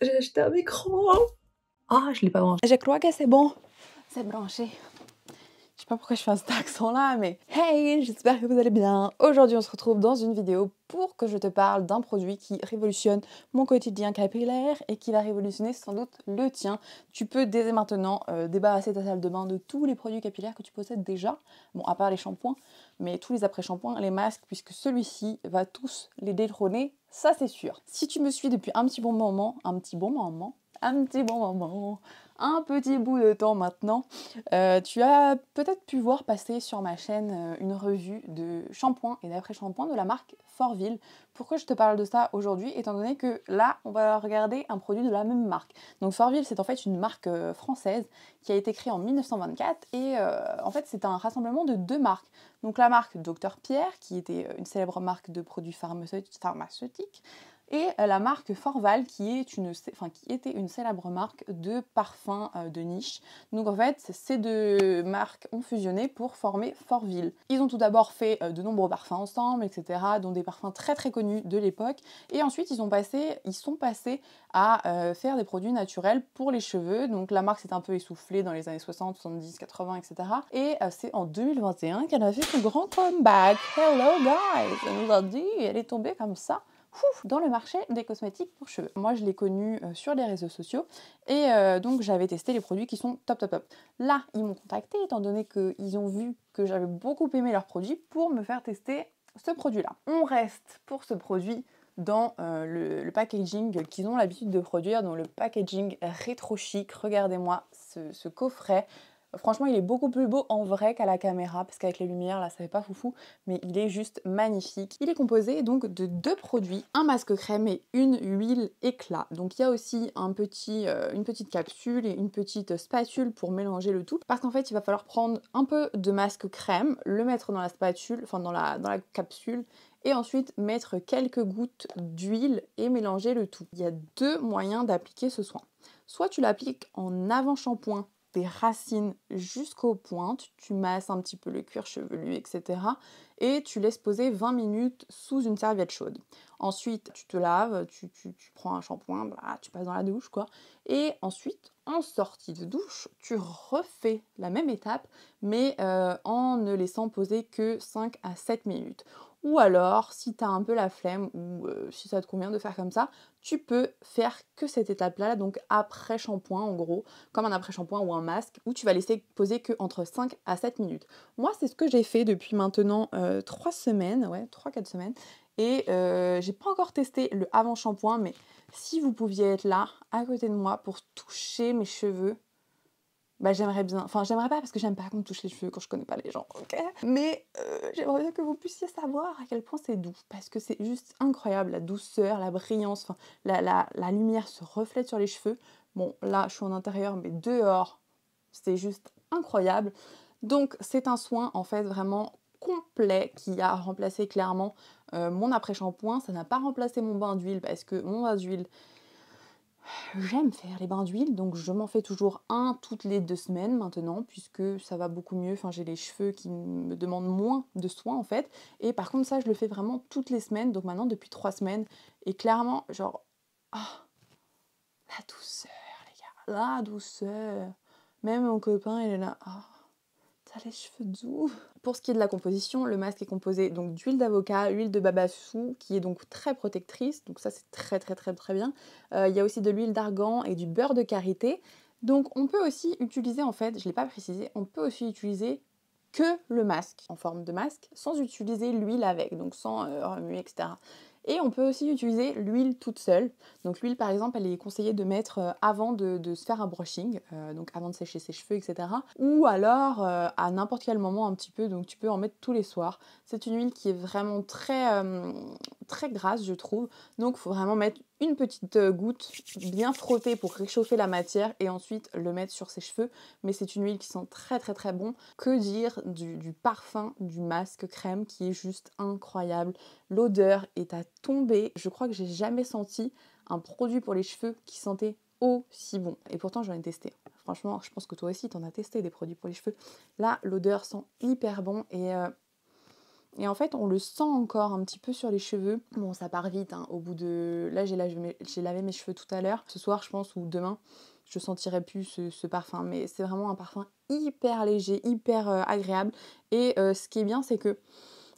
J'ai acheté un micro. Ah, je l'ai pas branché. Je crois que c'est bon. C'est branché. Je sais pas pourquoi je fais cet accent-là, mais hey, j'espère que vous allez bien. Aujourd'hui, on se retrouve dans une vidéo pour que je te parle d'un produit qui révolutionne mon quotidien capillaire et qui va révolutionner sans doute le tien. Tu peux dès maintenant euh, débarrasser ta salle de bain de tous les produits capillaires que tu possèdes déjà, bon, à part les shampoings, mais tous les après-shampoings, les masques, puisque celui-ci va tous les détrôner ça c'est sûr. Si tu me suis depuis un petit bon moment, un petit bon moment, un petit bon moment, un petit bout de temps maintenant, euh, tu as peut-être pu voir passer sur ma chaîne euh, une revue de shampoing et d'après-shampoing de la marque Forville. Pourquoi je te parle de ça aujourd'hui Étant donné que là, on va regarder un produit de la même marque. Donc Forville, c'est en fait une marque euh, française qui a été créée en 1924 et en fait, c'est un rassemblement de deux marques. Donc la marque Dr Pierre, qui était une célèbre marque de produits pharmaceutiques, et euh, la marque Forval qui, qui était une célèbre marque de parfums euh, de niche. Donc en fait, ces deux marques ont fusionné pour former Forville. Ils ont tout d'abord fait euh, de nombreux parfums ensemble, etc., dont des parfums très très connus de l'époque. Et ensuite, ils, sont passés à faire des produits naturels pour les cheveux. Donc la marque s'est un peu essoufflée dans les années 60, 70, 80, etc. Et c'est en 2021 qu'elle a fait son grand comeback. Hello guys! Elle nous a dit, elle est tombée comme ça dans le marché des cosmétiques pour cheveux. Moi, je l'ai connu euh, sur les réseaux sociaux et euh, donc j'avais testé les produits qui sont top, top, top. Là, ils m'ont contacté étant donné qu'ils ont vu que j'avais beaucoup aimé leurs produits pour me faire tester ce produit-là. On reste pour ce produit dans euh, le, packaging qu'ils ont l'habitude de produire, dans le packaging rétro chic. Regardez-moi ce, coffret Franchement, il est beaucoup plus beau en vrai qu'à la caméra, parce qu'avec les lumières, là, ça fait pas foufou, mais il est juste magnifique. Il est composé donc de deux produits, un masque crème et une huile éclat. Donc il y a aussi un petit, euh, une petite capsule et une petite spatule pour mélanger le tout, parce qu'en fait, il va falloir prendre un peu de masque crème, le mettre dans la spatule, enfin dans la, dans la capsule, et ensuite mettre quelques gouttes d'huile et mélanger le tout. Il y a deux moyens d'appliquer ce soin. Soit tu l'appliques en avant-shampoing des racines jusqu'aux pointes, tu masses un petit peu le cuir chevelu, etc. Et tu laisses poser 20 minutes sous une serviette chaude. Ensuite, tu te laves, tu, tu, prends un shampoing, bah, tu passes dans la douche, quoi. Et ensuite, en sortie de douche, tu refais la même étape, mais euh, en ne laissant poser que 5 à 7 minutes. Ou alors, si tu as un peu la flemme ou euh, si ça te convient de faire comme ça, tu peux faire que cette étape-là, donc après shampoing en gros, comme un après shampoing ou un masque, où tu vas laisser poser que entre 5 à 7 minutes. Moi, c'est ce que j'ai fait depuis maintenant 3 euh, semaines, ouais, 3-4 semaines. Et euh, j'ai pas encore testé le avant shampoing, mais si vous pouviez être là, à côté de moi, pour toucher mes cheveux, bah j'aimerais bien, enfin j'aimerais pas parce que j'aime pas qu'on me touche les cheveux quand je connais pas les gens, ok Mais euh, j'aimerais bien que vous puissiez savoir à quel point c'est doux, parce que c'est juste incroyable, la douceur, la brillance, enfin la, lumière se reflète sur les cheveux. Bon là je suis en intérieur, mais dehors c'est juste incroyable. Donc c'est un soin en fait vraiment complet qui a remplacé clairement euh, mon après-shampoing. Ça n'a pas remplacé mon bain d'huile parce que mon bain d'huile J'aime faire les bains d'huile, donc je m'en fais toujours un toutes les deux semaines maintenant, puisque ça va beaucoup mieux. Enfin, j'ai les cheveux qui me demandent moins de soins en fait. Et par contre, ça, je le fais vraiment toutes les semaines, donc maintenant depuis trois semaines. Et clairement, genre, ah, la douceur, les gars, la douceur. Même mon copain, il est là, ah. Pour ce qui est de la composition, le masque est composé donc d'huile d'avocat, huile de babassou qui est donc très protectrice, donc ça c'est très très très très bien. Euh, il y a aussi de l'huile d'argan et du beurre de karité. Donc on peut aussi utiliser en fait, je l'ai pas précisé, on peut aussi utiliser que le masque en forme de masque sans utiliser l'huile avec, donc sans euh, remuer etc. Et on peut aussi utiliser l'huile toute seule. Donc l'huile par exemple, elle est conseillée de mettre euh, avant de, se faire un brushing, euh, donc avant de sécher ses cheveux, etc. Ou alors euh, à n'importe quel moment un petit peu, donc tu peux en mettre tous les soirs. C'est une huile qui est vraiment très, très grasse je trouve, donc il faut vraiment mettre une petite euh, goutte bien frottée pour réchauffer la matière et ensuite le mettre sur ses cheveux. Mais c'est une huile qui sent très très très bon. Que dire du, parfum du masque crème qui est juste incroyable. L'odeur est à tomber. Je crois que j'ai jamais senti un produit pour les cheveux qui sentait aussi bon. Et pourtant j'en ai testé. Franchement, je pense que toi aussi tu en as testé des produits pour les cheveux. Là, l'odeur sent hyper bon et euh, et en fait, on le sent encore un petit peu sur les cheveux. Bon, ça part vite, hein. au bout de... Là, j'ai lavé, mes cheveux tout à l'heure, ce soir, je pense, ou demain je sentirai plus ce, parfum. Mais c'est vraiment un parfum hyper léger, hyper euh, agréable. Et euh, ce qui est bien, c'est que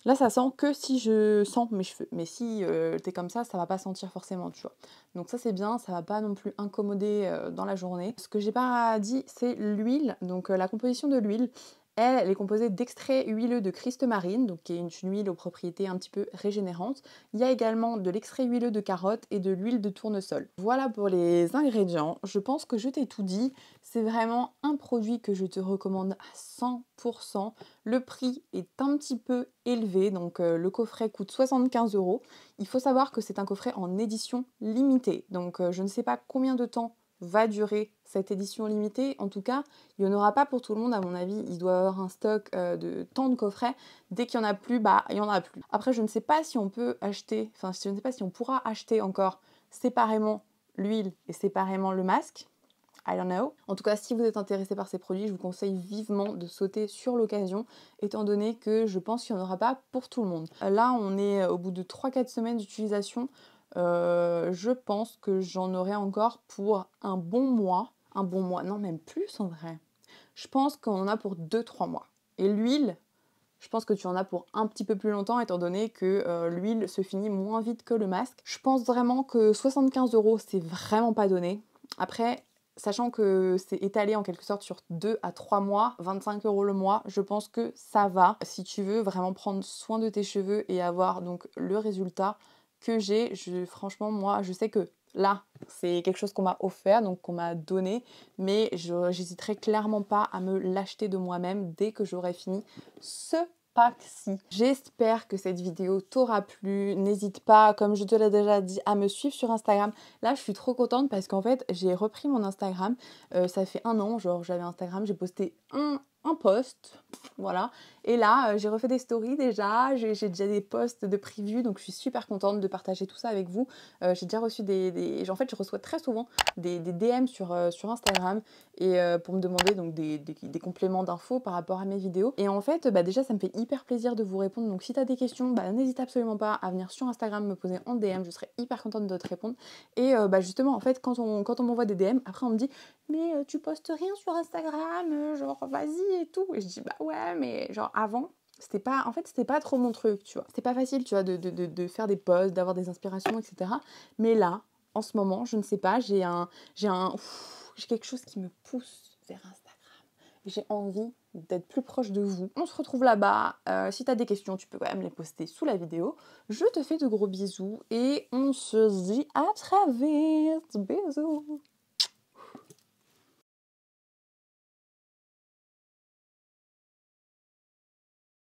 là, ça sent que si je sens mes cheveux. Mais si euh, t'es comme ça, ça va pas sentir forcément, tu vois. Donc ça, c'est bien, ça va pas non plus incommoder dans la journée. Ce que j'ai pas dit, c'est l'huile. Donc la composition de l'huile, elle, est composée d'extrait huileux de Christ marine, donc qui est une, huile aux propriétés un petit peu régénérantes. Il y a également de l'extrait huileux de carotte et de l'huile de tournesol. Voilà pour les ingrédients. Je pense que je t'ai tout dit. C'est vraiment un produit que je te recommande à 100%. Le prix est un petit peu élevé, donc euh, le coffret coûte 75 euros. Il faut savoir que c'est un coffret en édition limitée, donc euh, je ne sais pas combien de temps va durer cette édition limitée. En tout cas, il n'y en aura pas pour tout le monde, à mon avis. Il doit avoir un stock euh, de tant de coffrets. Dès qu'il n'y en a plus, bah, il n'y en a plus. Après, je ne sais pas si on peut acheter, enfin, je ne sais pas si on pourra acheter encore séparément l'huile et séparément le masque. I don't know. En tout cas, si vous êtes intéressé par ces produits, je vous conseille vivement de sauter sur l'occasion, étant donné que je pense qu'il n'y en aura pas pour tout le monde. Là, on est au bout de 3-4 semaines d'utilisation. Euh, je pense que j'en aurai encore pour un bon mois. Un bon mois, non, même plus en vrai. Je pense qu'on en a pour 2-3 mois. Et l'huile, je pense que tu en as pour un petit peu plus longtemps étant donné que euh, l'huile se finit moins vite que le masque. Je pense vraiment que 75 euros, c'est vraiment pas donné. Après, sachant que c'est étalé en quelque sorte sur 2 à 3 mois, 25 euros le mois, je pense que ça va. Si tu veux vraiment prendre soin de tes cheveux et avoir donc le résultat que j'ai. Je, franchement, moi, je sais que là, c'est quelque chose qu'on m'a offert, donc qu'on m'a donné, mais j'hésiterai clairement pas à me l'acheter de moi-même dès que j'aurai fini ce pack-ci. J'espère que cette vidéo t'aura plu. N'hésite pas, comme je te l'ai déjà dit, à me suivre sur Instagram. Là, je suis trop contente parce qu'en fait, j'ai repris mon Instagram. Euh, ça fait un an, genre j'avais Instagram, j'ai posté un un post, voilà. Et là, euh, j'ai refait des stories déjà, j'ai déjà des posts de preview, donc je suis super contente de partager tout ça avec vous. Euh, j'ai déjà reçu des, des, En fait, je reçois très souvent des, des DM sur, euh, sur Instagram et pour me demander donc des, compléments d'infos par rapport à mes vidéos. Et en fait, bah, déjà, ça me fait hyper plaisir de vous répondre. Donc si tu as des questions, bah, n'hésite absolument pas à venir sur Instagram me poser en DM, je serai hyper contente de te répondre. Et bah, justement, en fait, quand on, quand on m'envoie des DM, après on me dit « Mais tu postes rien sur Instagram, genre vas-y !» et tout. Et je dis bah ouais, mais genre avant, c'était pas, en fait, c'était pas trop mon truc, tu vois. C'était pas facile, tu vois, de, de, faire des poses d'avoir des inspirations, etc. Mais là, en ce moment, je ne sais pas, j'ai un, j'ai un, j'ai quelque chose qui me pousse vers Instagram. J'ai envie d'être plus proche de vous. On se retrouve là-bas. Euh, si t'as des questions, tu peux quand même les poster sous la vidéo. Je te fais de gros bisous et on se dit à très vite. Bisous.